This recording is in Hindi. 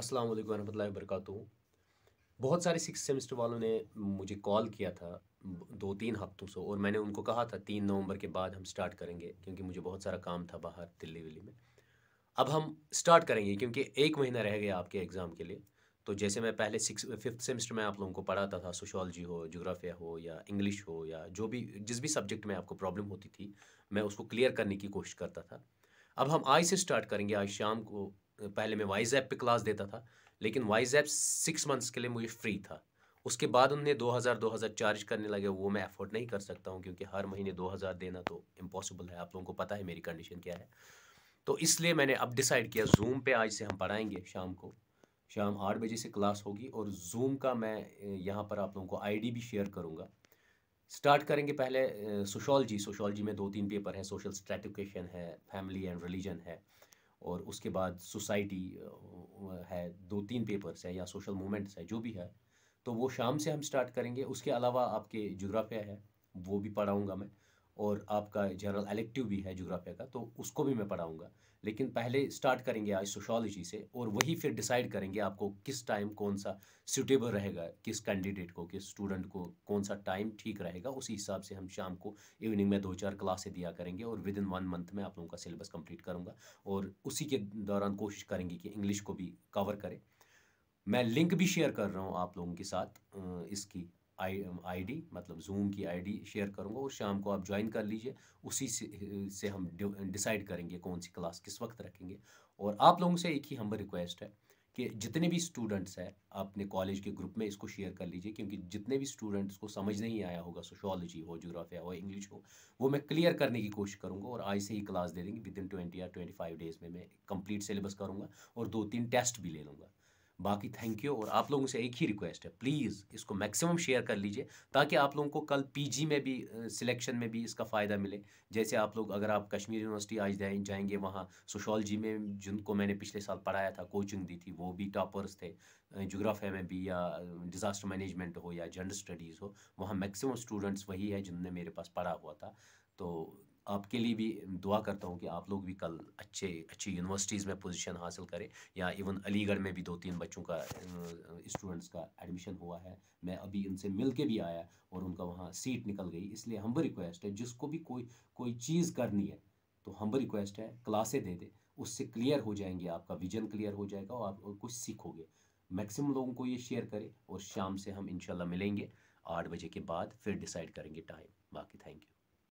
अस्सलाम वालेकुम वरहमतुल्लाहि बहुत सारे सिक्स सेमेस्टर वालों ने मुझे कॉल किया था दो तीन हफ्तों से और मैंने उनको कहा था तीन नवंबर के बाद हम स्टार्ट करेंगे क्योंकि मुझे बहुत सारा काम था बाहर दिल्ली विल्ली में अब हम स्टार्ट करेंगे क्योंकि एक महीना रह गया आपके एग्ज़ाम के लिए तो जैसे मैं पहले सिक्स फिफ्थ सेमेस्टर में आप लोगों को पढ़ाता था सोशोलॉजी हो जोग्राफिया हो या इंग्लिश हो या जो भी जिस भी सब्जेक्ट में आपको प्रॉब्लम होती थी मैं उसको क्लियर करने की कोशिश करता था अब हम आज से स्टार्ट करेंगे आज शाम को पहले मैं वाइज ऐप पर क्लास देता था लेकिन वाइज ऐप सिक्स मंथ्स के लिए मुझे फ्री था उसके बाद हज़ार 2000 2000 चार्ज करने लगे वो मैं अफोर्ड नहीं कर सकता हूँ क्योंकि हर महीने 2000 देना तो इम्पॉसिबल है आप लोगों को पता है मेरी कंडीशन क्या है तो इसलिए मैंने अब डिसाइड किया जूम पे आज से हम पढ़ाएंगे शाम को शाम आठ बजे से क्लास होगी और जूम का मैं यहाँ पर आप लोगों को आईडी भी शेयर करूँगा स्टार्ट करेंगे पहले सोशोलॉजी सोशोलॉजी में दो तीन पेपर हैं सोशल स्ट्रेटिफिकेशन है फैमिली एंड रिलीजन है और उसके बाद सोसाइटी है दो तीन पेपर्स है या सोशल मूवमेंट्स है जो भी है तो वो शाम से हम स्टार्ट करेंगे उसके अलावा आपके जोग्राफिया है वो भी पढ़ाऊँगा मैं और आपका जनरल एलेक्टिव भी है जोग्राफिया का तो उसको भी मैं पढ़ाऊँगा लेकिन पहले स्टार्ट करेंगे आज सोशोलॉजी से और वही फिर डिसाइड करेंगे आपको किस टाइम कौन सा सूटेबल रहेगा किस कैंडिडेट को किस स्टूडेंट को कौन सा टाइम ठीक रहेगा उसी हिसाब से हम शाम को इवनिंग में दो चार क्लासें दिया करेंगे और विद इन वन मंथ में आप लोगों का सिलेबस कंप्लीट करूँगा और उसी के दौरान कोशिश करेंगे कि इंग्लिश को भी कवर करें मैं लिंक भी शेयर कर रहा हूँ आप लोगों के साथ इसकी आई आईडी मतलब जूम की आईडी शेयर करूँगा और शाम को आप ज्वाइन कर लीजिए उसी से से हम डिसाइड करेंगे कौन सी क्लास किस वक्त रखेंगे और आप लोगों से एक ही हम रिक्वेस्ट है कि जितने भी स्टूडेंट्स हैं अपने कॉलेज के ग्रुप में इसको शेयर कर लीजिए क्योंकि जितने भी स्टूडेंट्स को समझ नहीं आया होगा सोशोलॉजी हो जोग्राफिया हो इंग्लिश हो वो मैं क्लियर करने की कोशिश करूँगा और आज से ही क्लास दे देंगे विद इन ट्वेंटी या ट्वेंटी फाइव डेज़ में मैं कंप्लीट सिलेबस करूँगा और दो तीन टेस्ट भी ले लूँगा बाकी थैंक यू और आप लोगों से एक ही रिक्वेस्ट है प्लीज़ इसको मैक्सिमम शेयर कर लीजिए ताकि आप लोगों को कल पीजी में भी सिलेक्शन में भी इसका फ़ायदा मिले जैसे आप लोग अगर आप कश्मीर यूनिवर्सिटी आज जाएंगे वहाँ सोशोलॉजी में जिनको मैंने पिछले साल पढ़ाया था कोचिंग दी थी वो भी टॉपर्स थे जोग्राफी में भी या डिज़ास्टर मैनेजमेंट हो या जनरल स्टडीज़ हो वहाँ मैक्सिमम स्टूडेंट्स वही है जिनने मेरे पास पढ़ा हुआ था तो आपके लिए भी दुआ करता हूँ कि आप लोग भी कल अच्छे अच्छी यूनिवर्सिटीज़ में पोजीशन हासिल करें या इवन अलीगढ़ में भी दो तीन बच्चों का स्टूडेंट्स का एडमिशन हुआ है मैं अभी उनसे मिल के भी आया और उनका वहाँ सीट निकल गई इसलिए हम रिक्वेस्ट है जिसको भी कोई कोई चीज़ करनी है तो हम रिक्वेस्ट है क्लासें दे दें उससे क्लियर हो जाएंगे आपका विजन क्लियर हो जाएगा और आप और कुछ सीखोगे मैक्सिमम लोगों को ये शेयर करें और शाम से हम इनशाला मिलेंगे आठ बजे के बाद फिर डिसाइड करेंगे टाइम बाकी थैंक यू